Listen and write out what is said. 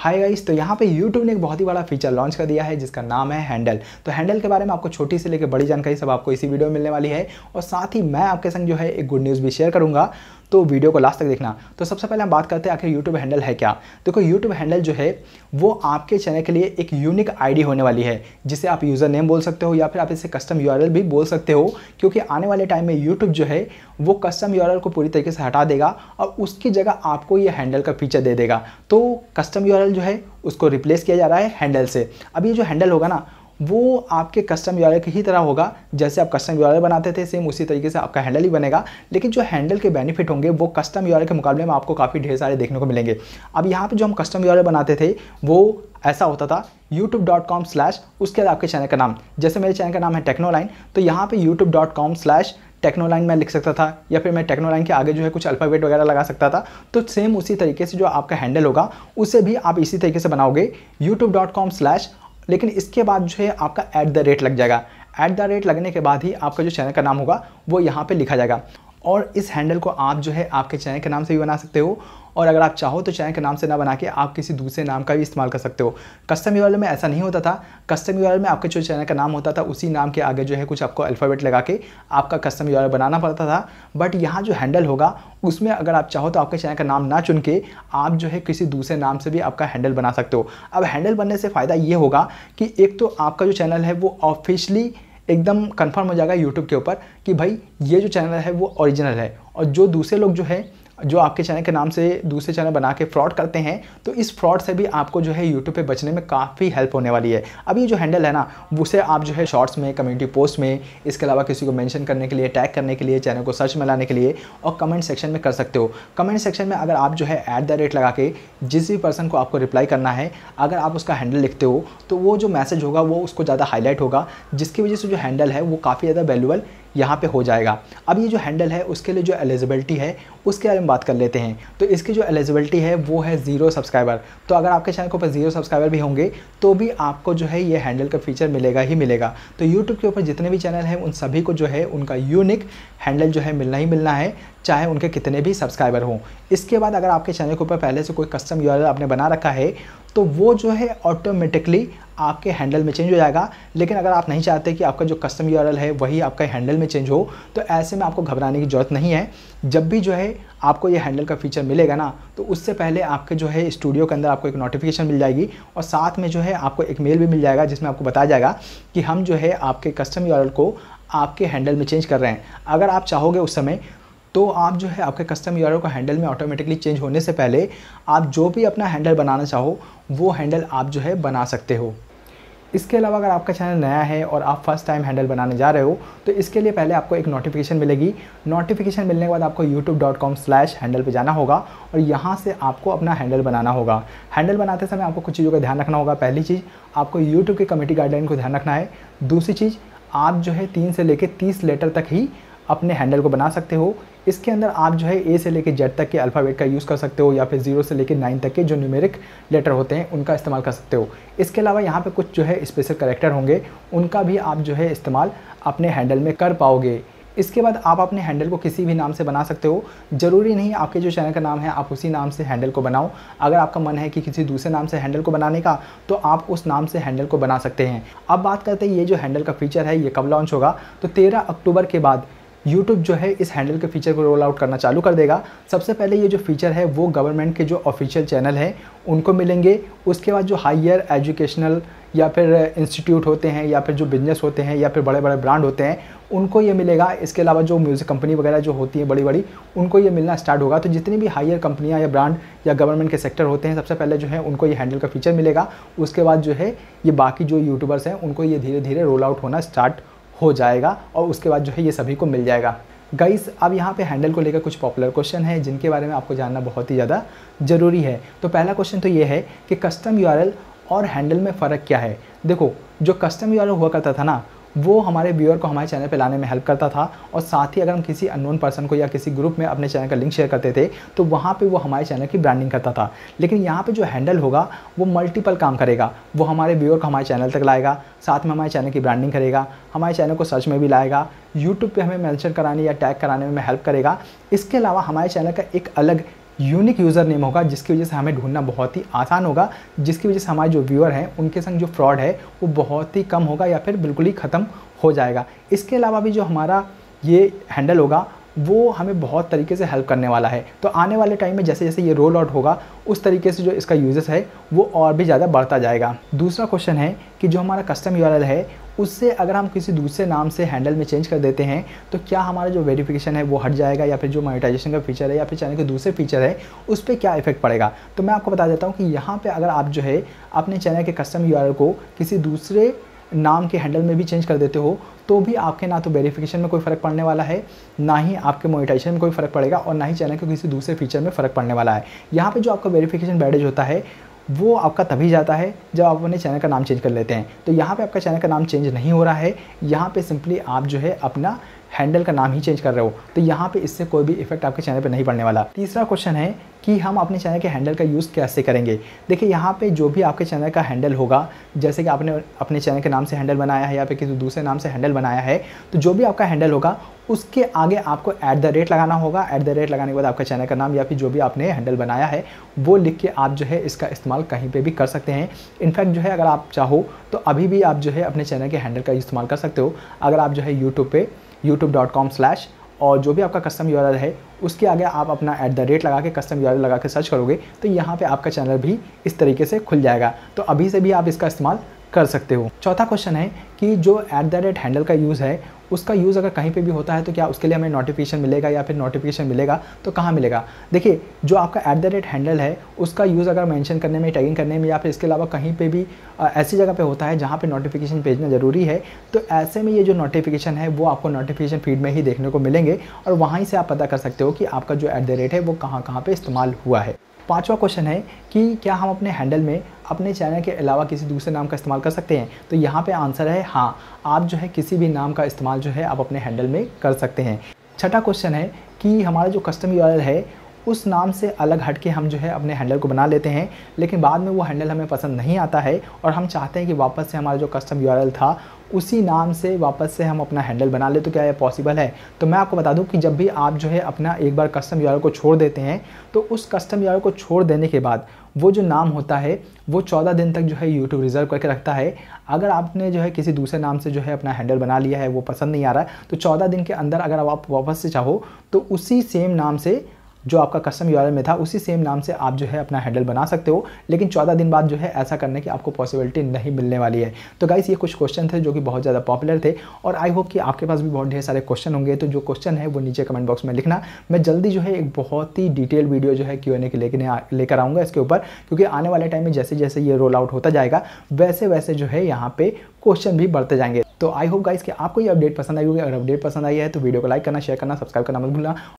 hi guys तो यहाँ पे यूट्यूब ने एक बहुत ही बड़ा फीचर लॉन्च कर दिया है जिसका नाम है हैंडल तो हैंडल के बारे में आपको छोटी से लेकर बड़ी जानकारी सब आपको इसी वीडियो में मिलने वाली है और साथ ही मैं आपके संग जो है एक गुड न्यूज़ भी शेयर करूँगा तो वीडियो को लास्ट तक देखना तो सबसे पहले हम बात करते हैं आखिर यूट्यूब हैंडल है क्या देखो यूट्यूब हैंडल जो है वो आपके चैनल के लिए एक यूनिक आईडी होने वाली है जिसे आप यूज़र नेम बोल सकते हो या फिर आप इसे कस्टम यू भी बोल सकते हो क्योंकि आने वाले टाइम में यूट्यूब जो है वो कस्टम यू को पूरी तरीके से हटा देगा और उसकी जगह आपको ये हैंडल का फीचर दे देगा तो कस्टम यू जो है उसको रिप्लेस किया जा रहा है हैंडल से अब ये जो हैंडल होगा ना वो आपके कस्टम यू की ही तरह होगा जैसे आप कस्टम यू बनाते थे सेम उसी तरीके से आपका हैंडल ही बनेगा लेकिन जो हैंडल के बेनिफिट होंगे वो कस्टम यू के मुकाबले में आपको काफ़ी ढेर सारे देखने को मिलेंगे अब यहाँ पर जो हम कस्टम यू बनाते थे वो ऐसा होता था यूट्यूब डॉट कॉम स्लैश उसके बाद आपके चैनल का नाम जैसे मेरे चैनल का नाम है टेक्नोलाइन तो यहाँ पे YouTube dot com slash Technoline मैं लिख सकता था या फिर मैं टेक्नोलाइन के आगे जो है कुछ अल्फ़ाबेट वगैरह लगा सकता था तो सेम उसी तरीके से जो आपका हैंडल होगा उसे भी आप इसी तरीके से बनाओगे यूट्यूब डॉट कॉम स्लैश लेकिन इसके बाद जो है आपका एट द रेट लग जाएगा एट द रेट लगने के बाद ही आपका जो चैनल का नाम होगा वो यहाँ पर लिखा जाएगा और इस हैंडल को आप जो है आपके चैनल के नाम से भी बना सकते हो और अगर आप चाहो तो चैनल के नाम से ना बना के आप किसी दूसरे नाम का भी इस्तेमाल कर सकते हो कस्टम यू में ऐसा नहीं होता था कस्टम यू में आपके जो चैनल का नाम होता था उसी नाम के आगे जो है कुछ आपको अल्फ़ाबेट लगा के आपका कस्टम यू बनाना पड़ता था बट यहाँ जो हैंडल होगा उसमें अगर आप चाहो तो आपके चैनल का नाम ना चुन के आप जो है किसी दूसरे नाम से भी आपका हैंडल बना सकते हो अब हैंडल बनने से फ़ायदा ये होगा कि एक तो आपका जो चैनल है वो ऑफिशली एकदम कंफर्म हो जाएगा यूट्यूब के ऊपर कि भाई ये जो चैनल है वो ओरिजिनल है और जो दूसरे लोग जो है जो आपके चैनल के नाम से दूसरे चैनल बना के फ्रॉड करते हैं तो इस फ्रॉड से भी आपको जो है यूट्यूब पे बचने में काफ़ी हेल्प होने वाली है अब ये जो हैंडल है ना उसे आप जो है शॉर्ट्स में कम्युनिटी पोस्ट में इसके अलावा किसी को मैंशन करने के लिए टैग करने के लिए चैनल को सर्च में लाने के लिए और कमेंट सेक्शन में कर सकते हो कमेंट सेक्शन में अगर आप जो है ऐट द रेट लगा के जिस भी पर्सन को आपको रिप्लाई करना है अगर आप उसका हैंडल लिखते हो तो वो जो मैसेज होगा वो उसको ज़्यादा हाईलाइट होगा जिसकी वजह से जो हैंडल है वो काफ़ी ज़्यादा वैल्यूबल यहाँ पे हो जाएगा अब ये जो हैंडल है उसके लिए जो एलिजिबिलिटी है उसके बारे में बात कर लेते हैं तो इसकी जो एलिजिबिलिटी है वो है ज़ीरो सब्सक्राइबर तो अगर आपके चैनल के ऊपर ज़ीरो सब्सक्राइबर भी होंगे तो भी आपको जो है ये हैंडल का फीचर मिलेगा ही मिलेगा तो यूट्यूब के ऊपर जितने भी चैनल हैं उन सभी को जो है उनका यूनिक हैंडल जो है मिलना ही मिलना है चाहे उनके कितने भी सब्सक्राइबर हों इसके बाद अगर आपके चैनल के ऊपर पहले से कोई कस्टम यू आपने बना रखा है तो वो जो है ऑटोमेटिकली आपके हैंडल में चेंज हो जाएगा लेकिन अगर आप नहीं चाहते कि आपका जो कस्टम यू है वही आपका हैंडल में चेंज हो तो ऐसे में आपको घबराने की ज़रूरत नहीं है जब भी जो है आपको ये हैंडल का फीचर मिलेगा ना तो उससे पहले आपके जो है स्टूडियो के अंदर आपको एक नोटिफिकेशन मिल जाएगी और साथ में जो है आपको एक मेल भी मिल जाएगा जिसमें आपको बताया जाएगा कि हम जो है आपके कस्टम यू को आपके हैंडल में चेंज कर रहे हैं अगर आप चाहोगे उस समय तो आप जो है आपके कस्टम यू का हैंडल में ऑटोमेटिकली चेंज होने से पहले आप जो भी अपना हैंडल बनाना चाहो वो हैंडल आप जो है बना सकते हो इसके अलावा अगर आपका चैनल नया है और आप फर्स्ट टाइम हैंडल बनाने जा रहे हो तो इसके लिए पहले आपको एक नोटिफिकेशन मिलेगी नोटिफिकेशन मिलने के बाद आपको YouTube dot com slash handle पर जाना होगा और यहाँ से आपको अपना हैंडल बनाना होगा हैंडल बनाते समय आपको कुछ चीज़ों का ध्यान रखना होगा पहली चीज़ आपको यूट्यूब की कमेटी गाइडलाइन को ध्यान रखना है दूसरी चीज़ आप जो है तीन से लेकर तीस लेटर तक ही अपने हैंडल को बना सकते हो इसके अंदर आप जो है ए से लेकर जेड तक के अल्फ़ाबेट का यूज़ कर सकते हो या फिर जीरो से लेकर नाइन तक के जो न्यूमेरिक लेटर होते हैं उनका इस्तेमाल कर सकते हो इसके अलावा यहाँ पर कुछ जो है स्पेशल करेक्टर होंगे उनका भी आप जो है इस्तेमाल अपने हैंडल में कर पाओगे इसके बाद आप अपने हैंडल को किसी भी नाम से बना सकते हो ज़रूरी नहीं आपके जो चैनल का नाम है आप उसी नाम से हैंडल को बनाओ अगर आपका मन है कि किसी दूसरे नाम से हैंडल को बनाने का तो आप उस नाम से हैंडल को बना सकते हैं अब बात करते हैं ये जो हैंडल का फीचर है ये कब लॉन्च होगा तो तेरह अक्टूबर के बाद यूट्यूब जो है इस हैंडल के फीचर को रोल आउट करना चालू कर देगा सबसे पहले ये जो फीचर है वो गवर्नमेंट के जो ऑफिशियल चैनल हैं उनको मिलेंगे उसके बाद जो हायर एजुकेशनल या फिर इंस्टीट्यूट होते हैं या फिर जो बिजनेस होते हैं या फिर बड़े बड़े ब्रांड होते हैं उनको ये मिलेगा इसके अलावा जो म्यूज़िक कंपनी वगैरह जो होती है बड़ी बड़ी उनको ये मिलना स्टार्ट होगा तो जितनी भी हायर कंपनियाँ या ब्रांड या गवर्नमेंट के सेक्टर होते हैं सबसे पहले जो है उनको ये हैंडल का फीचर मिलेगा उसके बाद जो है ये बाकी जो यूट्यूबर्स हैं उनको ये धीरे धीरे रोल आउट होना स्टार्ट हो जाएगा और उसके बाद जो है ये सभी को मिल जाएगा गाइस अब यहाँ पे हैंडल को लेकर कुछ पॉपुलर क्वेश्चन है जिनके बारे में आपको जानना बहुत ही ज़्यादा ज़रूरी है तो पहला क्वेश्चन तो ये है कि कस्टम यूआरएल और हैंडल में फ़र्क क्या है देखो जो कस्टम यूआरएल हुआ करता था ना वो हमारे व्यूअर को हमारे चैनल पर लाने में हेल्प करता था और साथ ही अगर हम किसी अननोन पर्सन को या किसी ग्रुप में अपने चैनल का लिंक शेयर करते थे तो वहाँ पर वो हमारे चैनल की ब्रांडिंग करता था लेकिन यहाँ पर जो हैंडल होगा वो मल्टीपल काम करेगा वो हमारे व्यूअर को हमारे चैनल तक लाएगा साथ में हमारे चैनल की ब्रांडिंग करेगा हमारे चैनल को सर्च में भी लाएगा यूट्यूब पर हमें मैंशन कराने या टैग कराने में हेल्प करेगा इसके अलावा हमारे चैनल का एक अलग यूनिक यूज़र नेम होगा जिसकी वजह से हमें ढूंढना बहुत ही आसान होगा जिसकी वजह से हमारे जो व्यूअर हैं उनके संग जो फ्रॉड है वो बहुत ही कम होगा या फिर बिल्कुल ही ख़त्म हो जाएगा इसके अलावा भी जो हमारा ये हैंडल होगा वो हमें बहुत तरीके से हेल्प करने वाला है तो आने वाले टाइम में जैसे जैसे ये रोल आउट होगा उस तरीके से जो इसका यूजेस है वो और भी ज़्यादा बढ़ता जाएगा दूसरा क्वेश्चन है कि जो हमारा कस्टम यू है उससे अगर हम किसी दूसरे नाम से हैंडल में चेंज कर देते हैं तो क्या हमारा जो वेरिफिकेशन है वो हट जाएगा या फिर जो मोनिटाइजेशन का फीचर है या फिर चैनल के दूसरे फीचर है उस पर क्या इफेक्ट पड़ेगा तो मैं आपको बता देता हूँ कि यहाँ पर अगर आप जो है अपने चैनल के कस्टम यू को किसी दूसरे नाम के हैंडल में भी चेंज कर देते हो तो भी आपके ना तो वेरिफिकेशन में कोई फ़र्क पड़ने वाला है ना ही आपके मोनिटाइजेशन में कोई फ़र्क पड़ेगा और ना ही चैनल के किसी दूसरे फीचर में फ़र्क पड़ने वाला है यहाँ पे जो आपका वेरिफिकेशन बैडेज होता है वो आपका तभी जाता है जब आप अपने चैनल का नाम चेंज कर लेते हैं तो यहाँ पे आपका चैनल का नाम चेंज नहीं हो रहा है यहाँ पे सिंपली आप जो है अपना हैंडल का नाम ही चेंज कर रहे हो तो यहाँ पे इससे कोई भी इफेक्ट आपके चैनल पे नहीं पड़ने वाला तीसरा क्वेश्चन है कि हम अपने चैनल के हैंडल का यूज़ कैसे करेंगे देखिए यहाँ पे जो भी आपके चैनल का हैंडल होगा जैसे कि आपने अपने चैनल के नाम से हैंडल बनाया है या फिर किसी दूसरे नाम से हैंडल बनाया है तो जो भी आपका हैंडल होगा उसके आगे आपको ऐट द रेट लगाना होगा ऐट द रेट लगाने के बाद आपका चैनल का नाम या फिर जो भी आपने हैंडल बनाया है वो लिख के आप जो है इसका इस्तेमाल कहीं पर भी कर सकते हैं इनफैक्ट जो है अगर आप चाहो तो अभी भी आप जो है अपने चैनल के हैंडल का इस्तेमाल कर सकते हो अगर आप जो है यूट्यूब पर यूट्यूब डॉट कॉम स्लैश और जो भी आपका कस्टम यू है उसके आगे आप अपना एट द रेट लगा के कस्टम यू लगा के सर्च करोगे तो यहाँ पे आपका चैनल भी इस तरीके से खुल जाएगा तो अभी से भी आप इसका इस्तेमाल कर सकते हो चौथा क्वेश्चन है कि जो ऐट द रेट हैंडल का यूज़ है उसका यूज़ अगर कहीं पे भी होता है तो क्या उसके लिए हमें नोटिफिकेशन मिलेगा या फिर नोटिफिकेशन मिलेगा तो कहाँ मिलेगा देखिए जो आपका एट द रेट हैंडल है उसका यूज़ अगर मेंशन करने में टैगिंग करने में या फिर इसके अलावा कहीं पे भी आ, ऐसी जगह पे होता है जहाँ पे नोटिफिकेशन भेजना ज़रूरी है तो ऐसे में ये जो नोटिफिकेशन है वो आपको नोटिफिकेशन फीड में ही देखने को मिलेंगे और वहीं से आप पता कर सकते हो कि आपका जो ऐट द रेट है वो कहाँ कहाँ पर इस्तेमाल हुआ है पाँचवा क्वेश्चन है कि क्या हम अपने हैंडल में अपने चैनल के अलावा किसी दूसरे नाम का इस्तेमाल कर सकते हैं तो यहाँ पे आंसर है हाँ आप जो है किसी भी नाम का इस्तेमाल जो है आप अपने हैंडल में कर सकते हैं छठा क्वेश्चन है कि हमारा जो कस्टम यू है उस नाम से अलग हट के हम जो है अपने हैंडल को बना लेते हैं लेकिन बाद में वो हैंडल हमें पसंद नहीं आता है और हम चाहते हैं कि वापस से हमारा जो कस्टम यू था उसी नाम से वापस से हम अपना हैंडल बना ले तो क्या यह पॉसिबल है तो मैं आपको बता दूं कि जब भी आप जो है अपना एक बार कस्टम यू को छोड़ देते हैं तो उस कस्टम यू को छोड़ देने के बाद वो जो नाम होता है वो चौदह दिन तक जो है यूट्यूब रिजर्व करके रखता है अगर आपने जो है किसी दूसरे नाम से जो है अपना हैंडल बना लिया है वो पसंद नहीं आ रहा है तो चौदह दिन के अंदर अगर आप वापस से चाहो तो उसी सेम नाम से जो आपका कस्टम यू में था उसी सेम नाम से आप जो है अपना हैंडल बना सकते हो लेकिन चौदह दिन बाद जो है ऐसा करने की आपको पॉसिबिलिटी नहीं मिलने वाली है तो गाइस ये कुछ क्वेश्चन थे जो कि बहुत ज़्यादा पॉपुलर थे और आई होप कि आपके पास भी बहुत ढेर सारे क्वेश्चन होंगे तो जो क्वेश्चन है वो नीचे कमेंट बॉक्स में लिखना मैं जल्दी जो है एक बहुत ही डिटेल वीडियो जो है क्यू एन ए के लेकर लेकर आऊँगा इसके ऊपर क्योंकि आने वाले टाइम में जैसे जैसे ये रोल आउट होता जाएगा वैसे वैसे जो है यहाँ पे क्वेश्चन भी बढ़ते जाएंगे तो आई होप गाइस कि आपको ये अपडेट पसंद आई होगी अगर अपडेट पसंद आई है तो वीडियो को लाइक करना शेयर करना सब्सक्राइब करना मत भूलना